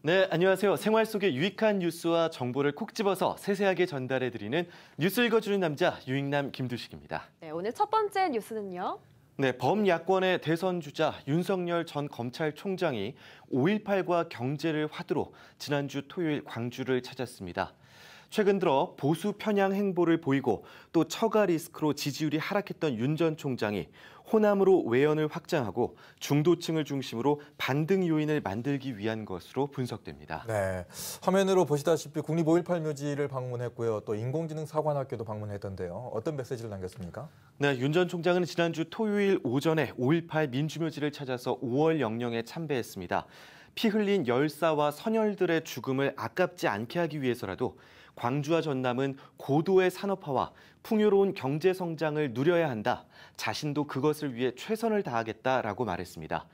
네, 안녕하세요. 생활 속의 유익한 뉴스와 정보를 콕 집어서 세세하게 전달해드리는 뉴스 읽어주는 남자 유익남 김두식입니다. 네, 오늘 첫 번째 뉴스는요. 네, 범야권의 대선 주자 윤석열 전 검찰총장이 5.18과 경제를 화두로 지난주 토요일 광주를 찾았습니다. 최근 들어 보수 편향 행보를 보이고 또 처가 리스크로 지지율이 하락했던 윤 전 총장이 호남으로 외연을 확장하고 중도층을 중심으로 반등 요인을 만들기 위한 것으로 분석됩니다. 네, 화면으로 보시다시피 국립 5.18 묘지를 방문했고요. 또 인공지능 사관학교도 방문했던데요. 어떤 메시지를 남겼습니까? 네, 윤 전 총장은 지난주 토요일 오전에 5.18 민주묘지를 찾아서 5월 영령에 참배했습니다. 피 흘린 열사와 선열들의 죽음을 아깝지 않게 하기 위해서라도 광주와 전남은 고도의 산업화와 풍요로운 경제 성장을 누려야 한다. 자신도 그것을 위해 최선을 다하겠다라고 말했습니다.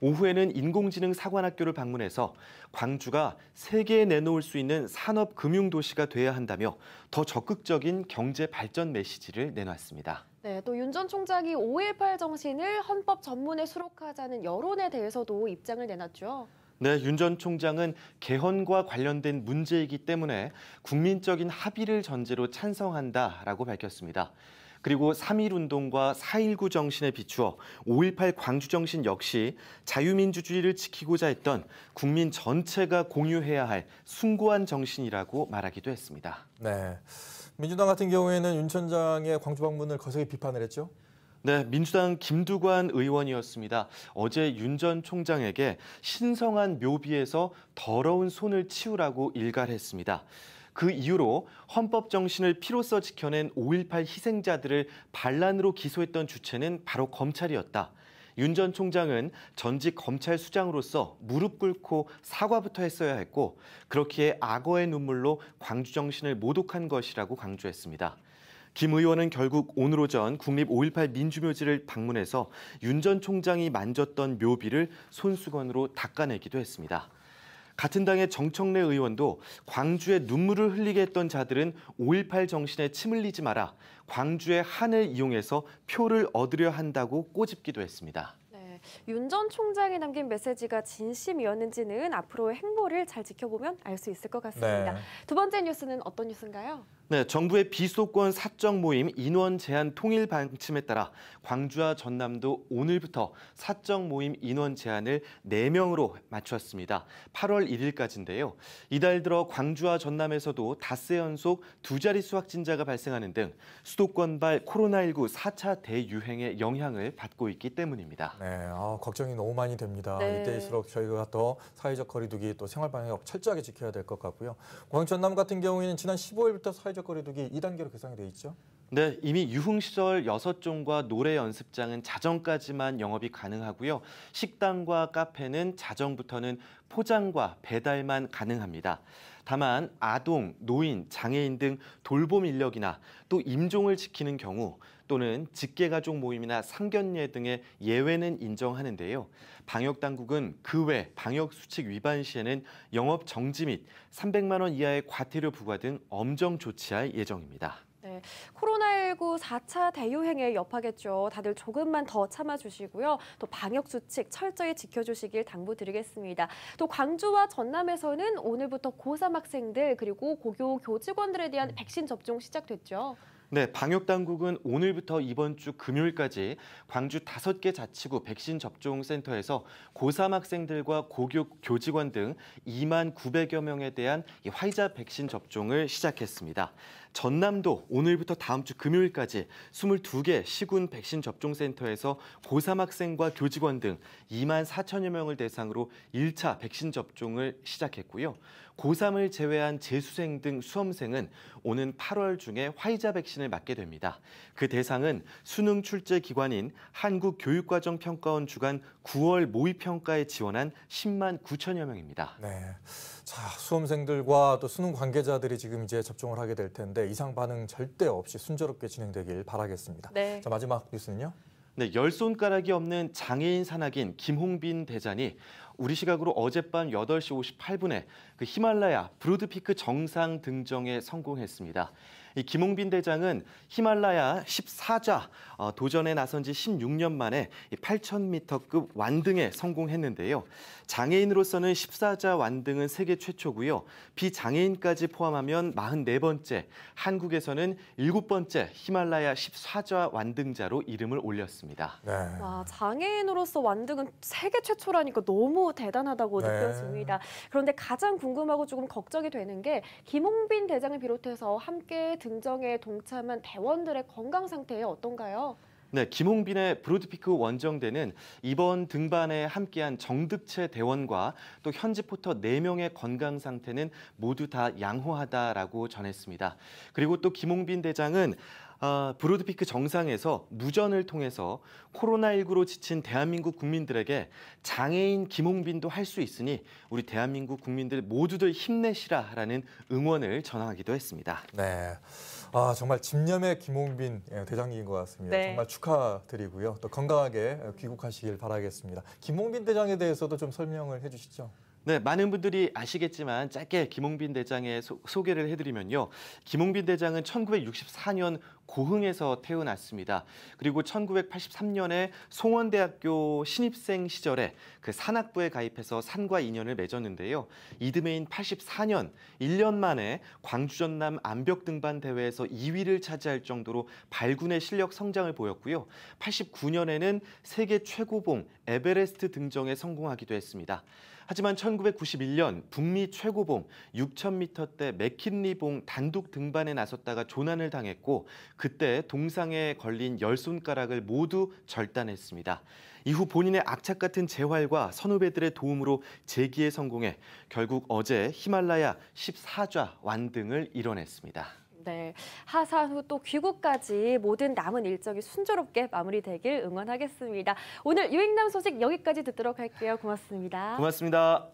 오후에는 인공지능 사관학교를 방문해서 광주가 세계에 내놓을 수 있는 산업 금융 도시가 돼야 한다며 더 적극적인 경제 발전 메시지를 내놨습니다. 네, 또 윤 전 총장이 5.18 정신을 헌법 전문에 수록하자는 여론에 대해서도 입장을 내놨죠. 네, 윤 전 총장은 개헌과 관련된 문제이기 때문에 국민적인 합의를 전제로 찬성한다라고 밝혔습니다. 그리고 3.1운동과 4.19 정신에 비추어 5.18 광주정신 역시 자유민주주의를 지키고자 했던 국민 전체가 공유해야 할 숭고한 정신이라고 말하기도 했습니다. 네, 민주당 같은 경우에는 윤 천장의 광주 방문을 거세게 비판을 했죠? 네, 민주당 김두관 의원이었습니다. 어제 윤 전 총장에게 신성한 묘비에서 더러운 손을 치우라고 일갈했습니다. 그 이후로 헌법 정신을 피로써 지켜낸 5.18 희생자들을 반란으로 기소했던 주체는 바로 검찰이었다. 윤 전 총장은 전직 검찰 수장으로서 무릎 꿇고 사과부터 했어야 했고 그렇기에 악어의 눈물로 광주 정신을 모독한 것이라고 강조했습니다. 김 의원은 결국 오늘 오전 국립 5.18 민주묘지를 방문해서 윤 전 총장이 만졌던 묘비를 손수건으로 닦아내기도 했습니다. 같은 당의 정청래 의원도 광주에 눈물을 흘리게 했던 자들은 5.18 정신에 침 흘리지 마라. 광주의 한을 이용해서 표를 얻으려 한다고 꼬집기도 했습니다. 네, 윤전 총장이 남긴 메시지가 진심이었는지는 앞으로의 행보를 잘 지켜보면 알 수 있을 것 같습니다. 네. 두 번째 뉴스는 어떤 뉴스인가요? 네, 정부의 비속권 사적 모임 인원 제한 통일 방침에 따라 광주와 전남도 오늘부터 사적 모임 인원 제한을 4명으로 맞추었습니다 8월 1일까지인데요. 이달 들어 광주와 전남에서도 닷새 연속 두 자릿수 확진자가 발생하는 등 수도권발 코로나19 4차 대유행의 영향을 받고 있기 때문입니다. 네, 아, 걱정이 너무 많이 됩니다. 네. 이때일수록 저희가 더 사회적 거리두기 또 생활 방역 철저하게 지켜야 될 것 같고요. 광주 전남 같은 경우에는 지난 15일부터 사회 사회적 거리두기 2단계로 개선이 돼 있죠? 네, 이미 유흥 시설 6종과 노래 연습장은 자정까지만 영업이 가능하고요. 식당과 카페는 자정부터는 포장과 배달만 가능합니다. 다만 아동, 노인, 장애인 등 돌봄 인력이나 또 임종을 지키는 경우 또는 직계가족 모임이나 상견례 등의 예외는 인정하는데요. 방역당국은 그 외 방역수칙 위반 시에는 영업 정지 및 300만 원 이하의 과태료 부과 등 엄정 조치할 예정입니다. 코로나19 4차 대유행의 여파겠죠. 다들 조금만 더 참아주시고요. 또 방역수칙 철저히 지켜주시길 당부드리겠습니다. 또 광주와 전남에서는 오늘부터 고3 학생들 그리고 고교 교직원들에 대한 백신 접종 시작됐죠. 네, 방역 당국은 오늘부터 이번 주 금요일까지 광주 다섯 개 자치구 백신 접종 센터에서 고3 학생들과 고교 교직원 등 2만 900여 명에 대한 이 화이자 백신 접종을 시작했습니다. 전남도 오늘부터 다음 주 금요일까지 22개 시군 백신 접종센터에서 고3 학생과 교직원 등 2만 4천여 명을 대상으로 1차 백신 접종을 시작했고요. 고3을 제외한 재수생 등 수험생은 오는 8월 중에 화이자 백신을 맞게 됩니다. 그 대상은 수능 출제 기관인 한국교육과정평가원 주간 9월 모의평가에 지원한 10만 9천여 명입니다. 네. 자, 수험생들과 또 수능 관계자들이 지금 이제 접종을 하게 될 텐데 이상 반응 절대 없이 순조롭게 진행되길 바라겠습니다. 네. 자, 마지막 뉴스는요? 네, 열 손가락이 없는 장애인 산악인 김홍빈 대장이 우리 시각으로 어젯밤 8시 58분에 그 히말라야 브루드피크 정상 등정에 성공했습니다. 이 김홍빈 대장은 히말라야 14자 어, 도전에 나선 지 16년 만에 8,000m급 완등에 성공했는데요. 장애인으로서는 14자 완등은 세계 최초고요. 비장애인까지 포함하면 44번째, 한국에서는 7번째 히말라야 14자 완등자로 이름을 올렸습니다. 네. 와, 장애인으로서 완등은 세계 최초라니까 너무 대단하다고 네. 느껴집니다. 그런데 가장 궁금하고 조금 걱정이 되는 게 김홍빈 대장을 비롯해서 함께 등정에 동참한 대원들의 건강 상태에 어떤가요? 네, 김홍빈의 브로드피크 원정대는 이번 등반에 함께한 정득채 대원과 또 현지 포터 4명의 건강 상태는 모두 다 양호하다라고 전했습니다. 그리고 또 김홍빈 대장은 아, 브로드피크 정상에서 무전을 통해서 코로나19로 지친 대한민국 국민들에게 장애인 김홍빈도 할 수 있으니 우리 대한민국 국민들 모두들 힘내시라라는 응원을 전하기도 했습니다. 네. 아, 정말 집념의 김홍빈 예, 대장님인 것 같습니다. 네. 정말 축하드리고요. 또 건강하게 귀국하시길 바라겠습니다. 김홍빈 대장에 대해서도 좀 설명을 해 주시죠. 네, 많은 분들이 아시겠지만 짧게 김홍빈 대장의 소, 개를 해드리면요. 김홍빈 대장은 1964년 고흥에서 태어났습니다. 그리고 1983년에 송원대학교 신입생 시절에 그 산악부에 가입해서 산과 인연을 맺었는데요. 이듬해인 84년 1년 만에 광주 전남 암벽 등반 대회에서 2위를 차지할 정도로 발군의 실력 성장을 보였고요. 89년에는 세계 최고봉 에베레스트 등정에 성공하기도 했습니다. 하지만 1991년 북미 최고봉 6,000m대 맥킨리봉 단독 등반에 나섰다가 조난을 당했고 그때 동상에 걸린 열 손가락을 모두 절단했습니다. 이후 본인의 악착 같은 재활과 선후배들의 도움으로 재기에 성공해 결국 어제 히말라야 14좌 완등을 이뤄냈습니다. 네, 하산 후 또 귀국까지 모든 남은 일정이 순조롭게 마무리되길 응원하겠습니다. 오늘 유행남 소식 여기까지 듣도록 할게요. 고맙습니다. 고맙습니다.